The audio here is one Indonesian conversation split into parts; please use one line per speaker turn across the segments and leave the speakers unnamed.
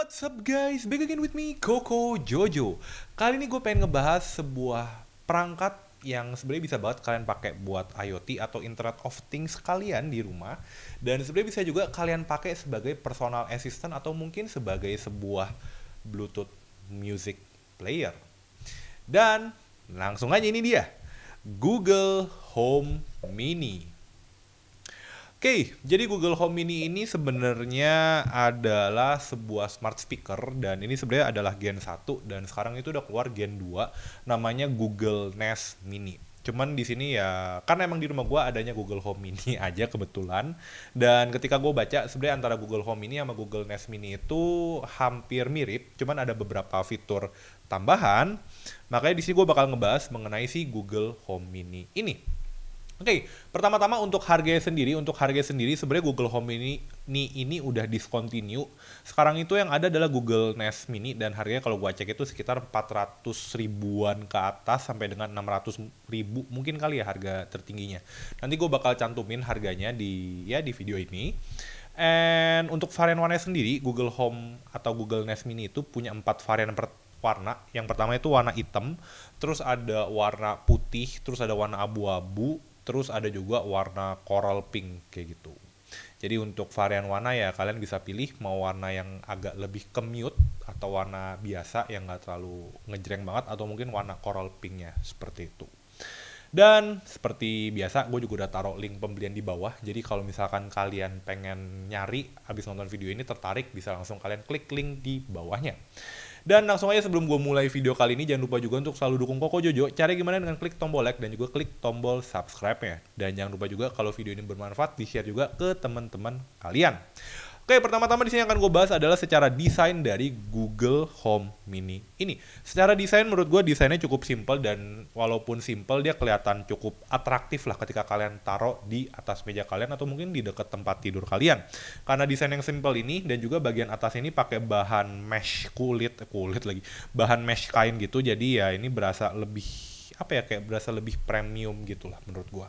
what's up guys? Back again with me, Koko Jojo. Kali ini gue pengen ngebahas sebuah perangkat yang sebenarnya bisa banget kalian pakai buat IoT atau Internet of Things kalian di rumah. Dan sebenarnya bisa juga kalian pakai sebagai personal assistant atau mungkin sebagai sebuah Bluetooth music player. Dan langsung aja ini dia, Google Home Mini. Oke, okay, jadi Google Home Mini ini sebenarnya adalah sebuah smart speaker dan ini sebenarnya adalah Gen 1 dan sekarang itu udah keluar Gen 2 namanya Google Nest Mini. Cuman di sini ya karena emang di rumah gua adanya Google Home Mini aja kebetulan dan ketika gua baca sebenarnya antara Google Home Mini sama Google Nest Mini itu hampir mirip, cuman ada beberapa fitur tambahan. Makanya di sini gua bakal ngebahas mengenai si Google Home Mini ini. Oke, okay, pertama-tama untuk harganya sendiri, untuk harganya sendiri sebenarnya Google Home ini, ini ini udah discontinue. Sekarang itu yang ada adalah Google Nest Mini dan harganya kalau gua cek itu sekitar 400 ribuan ke atas sampai dengan 600 ribu mungkin kali ya harga tertingginya. Nanti gua bakal cantumin harganya di ya di video ini. And untuk varian warnanya sendiri, Google Home atau Google Nest Mini itu punya empat varian per warna. Yang pertama itu warna hitam, terus ada warna putih, terus ada warna abu-abu, terus ada juga warna coral pink kayak gitu jadi untuk varian warna ya kalian bisa pilih mau warna yang agak lebih kemute atau warna biasa yang nggak terlalu ngejreng banget atau mungkin warna coral pinknya seperti itu. Dan seperti biasa gue juga udah taruh link pembelian di bawah. Jadi kalau misalkan kalian pengen nyari habis nonton video ini tertarik bisa langsung kalian klik link di bawahnya. Dan langsung aja sebelum gue mulai video kali ini jangan lupa juga untuk selalu dukung Koko Jojo. Cari gimana dengan klik tombol like dan juga klik tombol subscribe-nya. Dan jangan lupa juga kalau video ini bermanfaat di-share juga ke teman-teman kalian. Oke, pertama-tama di sini akan gue bahas adalah secara desain dari Google Home Mini ini. Secara desain menurut gue desainnya cukup simple dan walaupun simple dia kelihatan cukup atraktif lah ketika kalian taruh di atas meja kalian atau mungkin di dekat tempat tidur kalian. Karena desain yang simple ini dan juga bagian atas ini pakai bahan mesh kulit eh, kulit lagi, bahan mesh kain gitu. Jadi ya ini berasa lebih apa ya kayak berasa lebih premium gitulah menurut gue.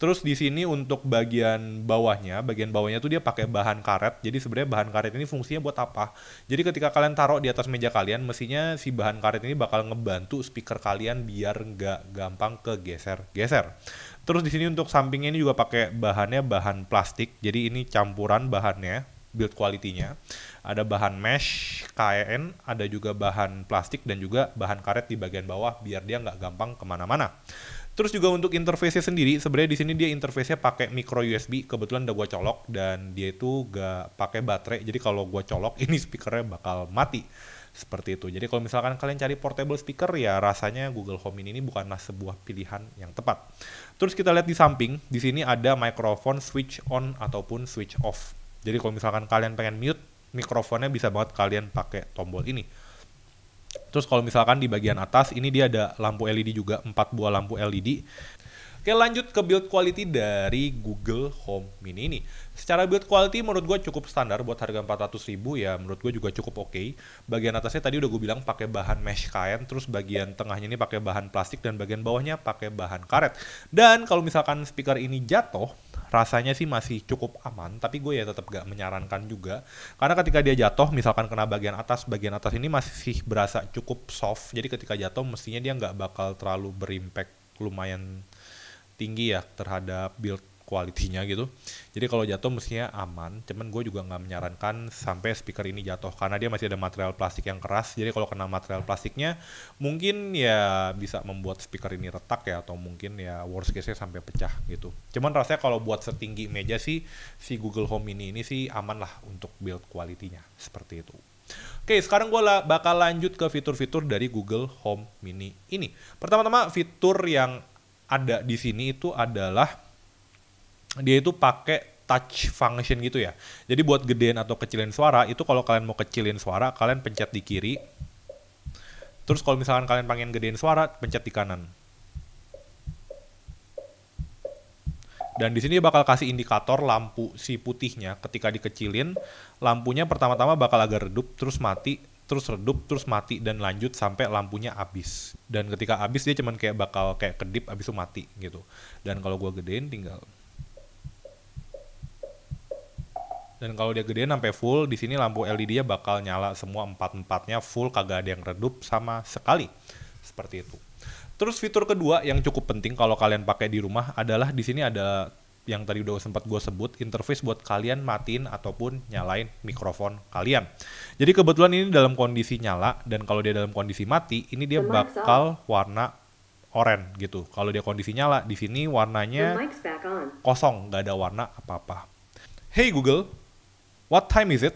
Terus di sini untuk bagian bawahnya, bagian bawahnya tuh dia pakai bahan karet. Jadi sebenarnya bahan karet ini fungsinya buat apa? Jadi ketika kalian taruh di atas meja kalian, mestinya si bahan karet ini bakal ngebantu speaker kalian biar nggak gampang kegeser-geser. Terus di sini untuk sampingnya ini juga pakai bahannya bahan plastik. Jadi ini campuran bahannya, build quality-nya. Ada bahan mesh KN, e ada juga bahan plastik dan juga bahan karet di bagian bawah biar dia nggak gampang kemana-mana. Terus juga untuk interface-nya sendiri, sebenarnya di sini dia interface-nya pakai micro USB. Kebetulan udah gue colok dan dia itu gak pakai baterai. Jadi kalau gue colok ini speakernya bakal mati. Seperti itu. Jadi kalau misalkan kalian cari portable speaker ya rasanya Google Home ini bukanlah sebuah pilihan yang tepat. Terus kita lihat di samping, di sini ada microphone switch on ataupun switch off. Jadi kalau misalkan kalian pengen mute, mikrofonnya bisa banget kalian pakai tombol ini. Terus kalau misalkan di bagian atas ini dia ada lampu LED juga, 4 buah lampu LED. Oke lanjut ke build quality dari Google Home Mini ini. Secara build quality menurut gue cukup standar buat harga 400 ribu ya menurut gue juga cukup oke. Okay. Bagian atasnya tadi udah gue bilang pakai bahan mesh kain, terus bagian tengahnya ini pakai bahan plastik dan bagian bawahnya pakai bahan karet. Dan kalau misalkan speaker ini jatuh, rasanya sih masih cukup aman tapi gue ya tetap gak menyarankan juga karena ketika dia jatuh misalkan kena bagian atas bagian atas ini masih berasa cukup soft jadi ketika jatuh mestinya dia nggak bakal terlalu berimpact lumayan tinggi ya terhadap build kualitinya gitu. Jadi kalau jatuh mestinya aman, cuman gue juga nggak menyarankan sampai speaker ini jatuh karena dia masih ada material plastik yang keras. Jadi kalau kena material plastiknya mungkin ya bisa membuat speaker ini retak ya atau mungkin ya worst case-nya sampai pecah gitu. Cuman rasanya kalau buat setinggi meja sih si Google Home Mini ini sih aman lah untuk build kualitinya seperti itu. Oke, sekarang gue bakal lanjut ke fitur-fitur dari Google Home Mini ini. Pertama-tama fitur yang ada di sini itu adalah dia itu pakai touch function gitu ya. Jadi buat gedein atau kecilin suara itu kalau kalian mau kecilin suara kalian pencet di kiri. Terus kalau misalkan kalian pengen gedein suara pencet di kanan. Dan di sini bakal kasih indikator lampu si putihnya ketika dikecilin, lampunya pertama-tama bakal agak redup terus mati, terus redup, terus mati dan lanjut sampai lampunya habis. Dan ketika habis dia cuman kayak bakal kayak kedip habis itu mati gitu. Dan kalau gua gedein tinggal dan kalau dia gede sampai full di sini lampu LED-nya bakal nyala semua empat empatnya full kagak ada yang redup sama sekali seperti itu terus fitur kedua yang cukup penting kalau kalian pakai di rumah adalah di sini ada yang tadi udah sempat gue sebut interface buat kalian matiin ataupun nyalain mikrofon kalian jadi kebetulan ini dalam kondisi nyala dan kalau dia dalam kondisi mati ini dia bakal warna oranye gitu kalau dia kondisi nyala di sini warnanya kosong nggak ada warna apa apa Hey Google, What time is it?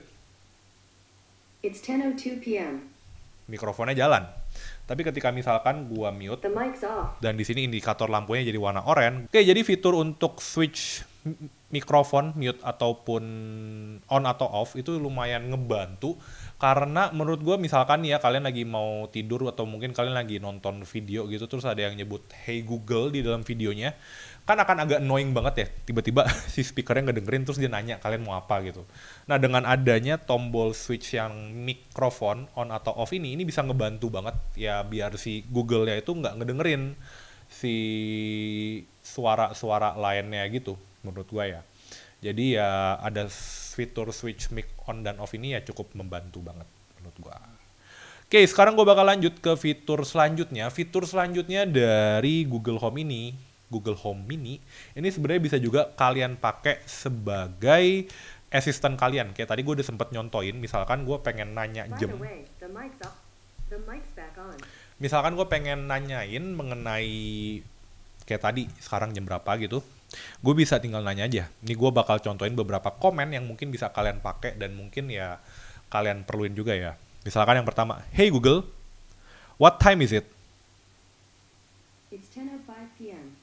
It's 10:02 p.m. Mikrofonnya jalan. Tapi ketika misalkan gua mute dan di sini indikator lampunya jadi warna oranye. Oke, jadi fitur untuk switch mikrofon mute ataupun on atau off itu lumayan ngebantu karena menurut gue misalkan ya kalian lagi mau tidur atau mungkin kalian lagi nonton video gitu terus ada yang nyebut hey Google di dalam videonya kan akan agak annoying banget ya tiba-tiba si speakernya nggak dengerin terus dia nanya kalian mau apa gitu nah dengan adanya tombol switch yang mikrofon on atau off ini ini bisa ngebantu banget ya biar si Google-nya itu nggak ngedengerin si suara-suara lainnya gitu menurut gue ya jadi ya ada fitur switch mic on dan off ini ya cukup membantu banget menurut gue Oke, sekarang gue bakal lanjut ke fitur selanjutnya. Fitur selanjutnya dari Google Home ini, Google Home Mini, ini sebenarnya bisa juga kalian pakai sebagai asisten kalian. Kayak tadi gue udah sempet nyontoin, misalkan gue pengen nanya jam. Misalkan gue pengen nanyain mengenai kayak tadi sekarang jam berapa gitu gue bisa tinggal nanya aja. Ini gue bakal contohin beberapa komen yang mungkin bisa kalian pakai dan mungkin ya kalian perluin juga ya. Misalkan yang pertama, Hey Google, what time is it? It's 10.05 p.m.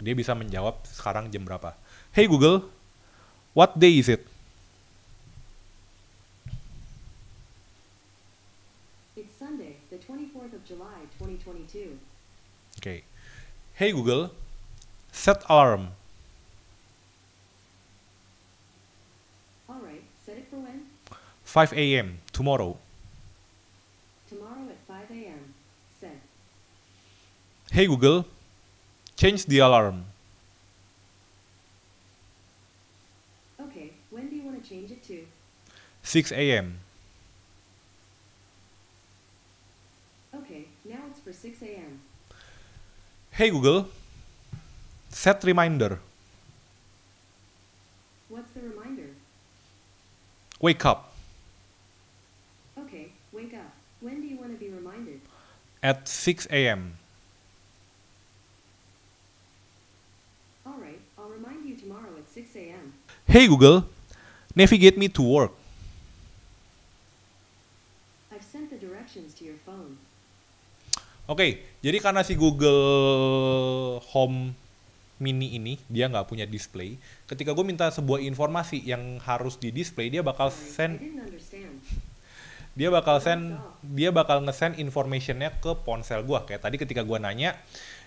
Dia bisa menjawab sekarang jam berapa. Hey Google, what day is it? Oke. Okay. Hey Google, set alarm. 5 a.m. tomorrow. Tomorrow at 5 a.m. Set. Hey Google, change the alarm. Okay, when do you want to change it to? 6 a.m. Okay, now it's for 6 a.m. Hey Google, set reminder. What's the reminder? Wake up. When do you want to be reminded? At 6 a.m. Alright, I'll remind you tomorrow at 6 a.m. Hey Google, navigate me to work. I've sent the directions to your phone. Oke, okay, jadi karena si Google Home Mini ini dia nggak punya display. Ketika gue minta sebuah informasi yang harus di display, dia bakal send dia bakal send dia bakal ngesend informationnya ke ponsel gua kayak tadi ketika gua nanya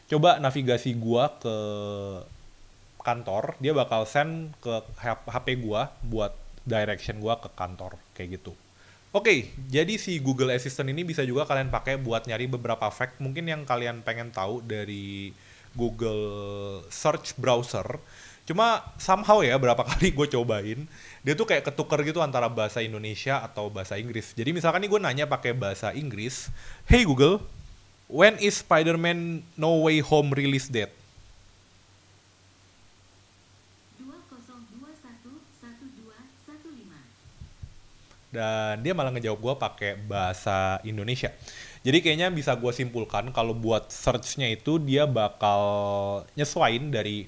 coba navigasi gua ke kantor dia bakal send ke HP gua buat direction gua ke kantor kayak gitu oke okay, jadi si Google Assistant ini bisa juga kalian pakai buat nyari beberapa fact mungkin yang kalian pengen tahu dari Google search browser Cuma somehow ya berapa kali gue cobain, dia tuh kayak ketuker gitu antara bahasa Indonesia atau bahasa Inggris. Jadi misalkan nih gue nanya pakai bahasa Inggris, Hey Google, when is Spider-Man No Way Home release date? dan dia malah ngejawab gue pakai bahasa Indonesia. Jadi kayaknya bisa gue simpulkan kalau buat searchnya itu dia bakal nyesuain dari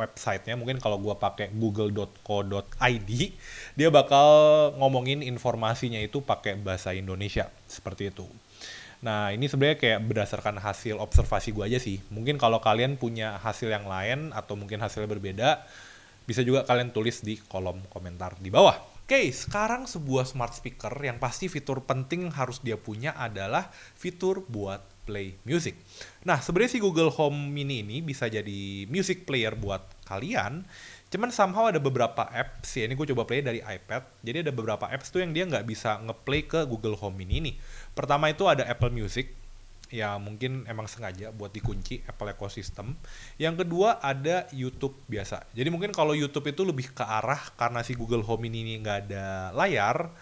websitenya mungkin kalau gue pakai google.co.id dia bakal ngomongin informasinya itu pakai bahasa Indonesia seperti itu Nah ini sebenarnya kayak berdasarkan hasil observasi gue aja sih. Mungkin kalau kalian punya hasil yang lain atau mungkin hasilnya berbeda, bisa juga kalian tulis di kolom komentar di bawah. Oke, okay, sekarang sebuah smart speaker yang pasti fitur penting harus dia punya adalah fitur buat Play Music. Nah, sebenarnya si Google Home Mini ini bisa jadi music player buat kalian. Cuman somehow ada beberapa apps, ya ini gue coba play dari iPad. Jadi ada beberapa apps tuh yang dia nggak bisa ngeplay ke Google Home Mini ini. Pertama itu ada Apple Music. Ya mungkin emang sengaja buat dikunci Apple ekosistem. Yang kedua ada YouTube biasa. Jadi mungkin kalau YouTube itu lebih ke arah karena si Google Home Mini ini nggak ada layar,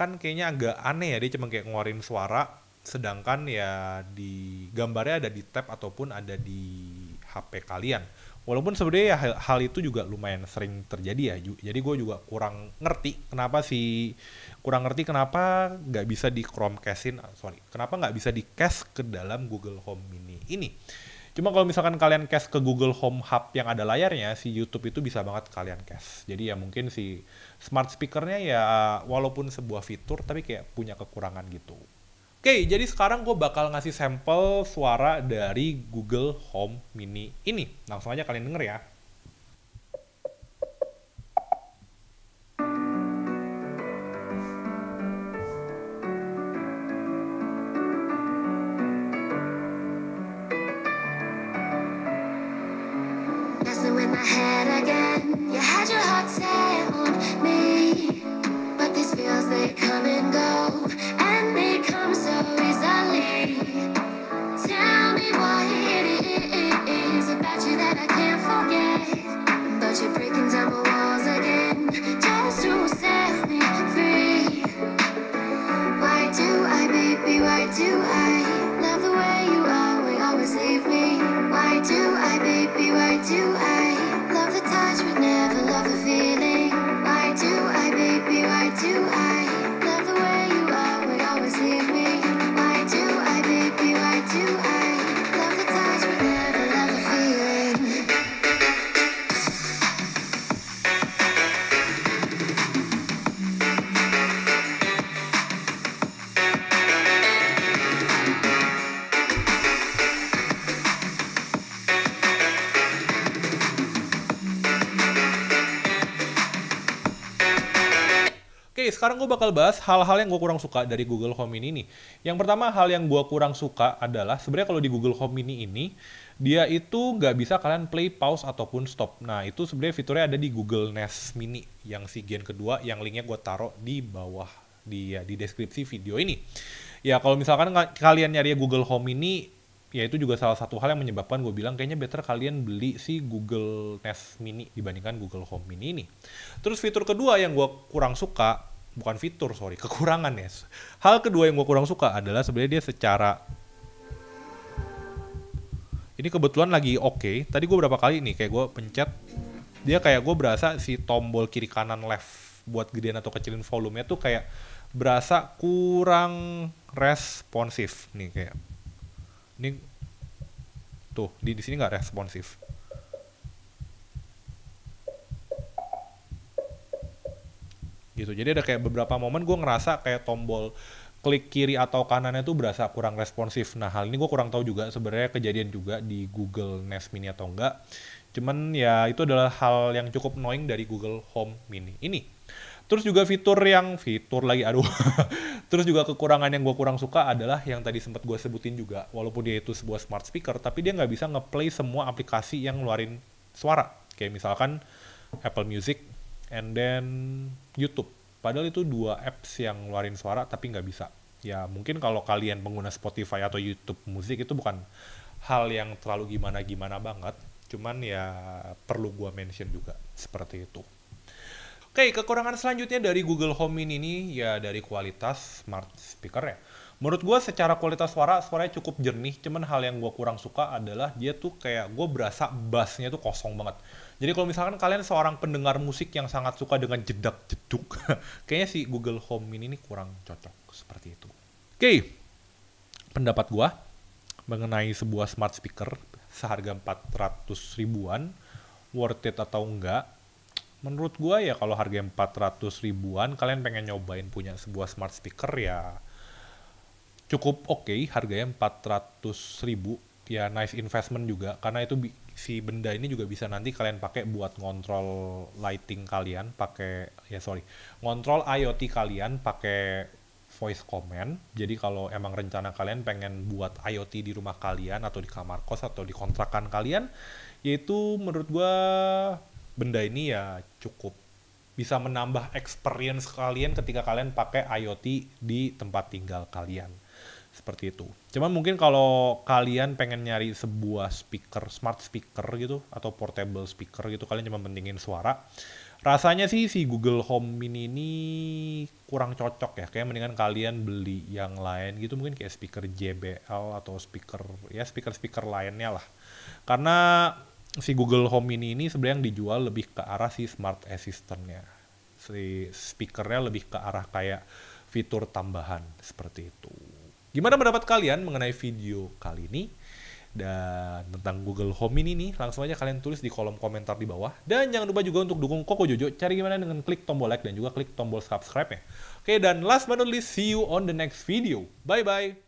kan kayaknya agak aneh ya dia cuma kayak ngeluarin suara sedangkan ya di gambarnya ada di tab ataupun ada di HP kalian. Walaupun sebenarnya ya hal, hal itu juga lumayan sering terjadi ya. Jadi gue juga kurang ngerti kenapa sih kurang ngerti kenapa nggak bisa di Chromecastin, ah, sorry, kenapa nggak bisa di cache ke dalam Google Home Mini ini. Cuma kalau misalkan kalian cache ke Google Home Hub yang ada layarnya, si YouTube itu bisa banget kalian cache. Jadi ya mungkin si smart speakernya ya walaupun sebuah fitur tapi kayak punya kekurangan gitu. Oke, jadi sekarang gue bakal ngasih sampel suara dari Google Home Mini ini. Langsung aja kalian denger ya. sekarang gue bakal bahas hal-hal yang gue kurang suka dari Google Home ini nih. Yang pertama hal yang gue kurang suka adalah sebenarnya kalau di Google Home Mini ini dia itu nggak bisa kalian play pause ataupun stop. Nah itu sebenarnya fiturnya ada di Google Nest Mini yang si gen kedua yang linknya gue taruh di bawah di ya, di deskripsi video ini. Ya kalau misalkan kalian nyari Google Home Mini ya itu juga salah satu hal yang menyebabkan gue bilang kayaknya better kalian beli si Google Nest Mini dibandingkan Google Home Mini ini. Terus fitur kedua yang gue kurang suka bukan fitur sorry kekurangan ya hal kedua yang gue kurang suka adalah sebenarnya dia secara ini kebetulan lagi oke okay. tadi gue berapa kali nih kayak gue pencet dia kayak gue berasa si tombol kiri kanan left buat gedean atau kecilin volume tuh kayak berasa kurang responsif nih kayak ini tuh di di sini nggak responsif gitu jadi ada kayak beberapa momen gue ngerasa kayak tombol klik kiri atau kanannya tuh berasa kurang responsif nah hal ini gue kurang tahu juga sebenarnya kejadian juga di Google Nest Mini atau enggak cuman ya itu adalah hal yang cukup annoying dari Google Home Mini ini Terus juga fitur yang fitur lagi, aduh. Terus juga kekurangan yang gue kurang suka adalah yang tadi sempat gue sebutin juga, walaupun dia itu sebuah smart speaker, tapi dia nggak bisa ngeplay semua aplikasi yang ngeluarin suara. Kayak misalkan Apple Music and then YouTube. Padahal itu dua apps yang ngeluarin suara tapi nggak bisa. Ya mungkin kalau kalian pengguna Spotify atau YouTube musik itu bukan hal yang terlalu gimana-gimana banget. Cuman ya perlu gua mention juga seperti itu. Oke, kekurangan selanjutnya dari Google Home ini ini ya dari kualitas smart speaker ya menurut gue secara kualitas suara suaranya cukup jernih cuman hal yang gue kurang suka adalah dia tuh kayak gue berasa bassnya tuh kosong banget jadi kalau misalkan kalian seorang pendengar musik yang sangat suka dengan jedak jeduk kayaknya si Google Home Mini ini kurang cocok seperti itu oke okay. pendapat gue mengenai sebuah smart speaker seharga 400 ribuan worth it atau enggak menurut gue ya kalau harga 400 ribuan kalian pengen nyobain punya sebuah smart speaker ya cukup oke okay, harganya 400 ribu ya nice investment juga karena itu si benda ini juga bisa nanti kalian pakai buat ngontrol lighting kalian pakai ya sorry ngontrol IoT kalian pakai voice command jadi kalau emang rencana kalian pengen buat IoT di rumah kalian atau di kamar kos atau di kontrakan kalian yaitu menurut gua benda ini ya cukup bisa menambah experience kalian ketika kalian pakai IoT di tempat tinggal kalian seperti itu. Cuman mungkin kalau kalian pengen nyari sebuah speaker, smart speaker gitu atau portable speaker gitu, kalian cuma pentingin suara. Rasanya sih si Google Home Mini ini kurang cocok ya. Kayak mendingan kalian beli yang lain gitu, mungkin kayak speaker JBL atau speaker ya speaker-speaker lainnya lah. Karena si Google Home Mini ini sebenarnya yang dijual lebih ke arah si smart assistant-nya. Si speakernya lebih ke arah kayak fitur tambahan seperti itu. Gimana pendapat kalian mengenai video kali ini? dan tentang Google Home ini nih langsung aja kalian tulis di kolom komentar di bawah dan jangan lupa juga untuk dukung Koko Jojo cari gimana dengan klik tombol like dan juga klik tombol subscribe ya oke dan last but not least see you on the next video bye bye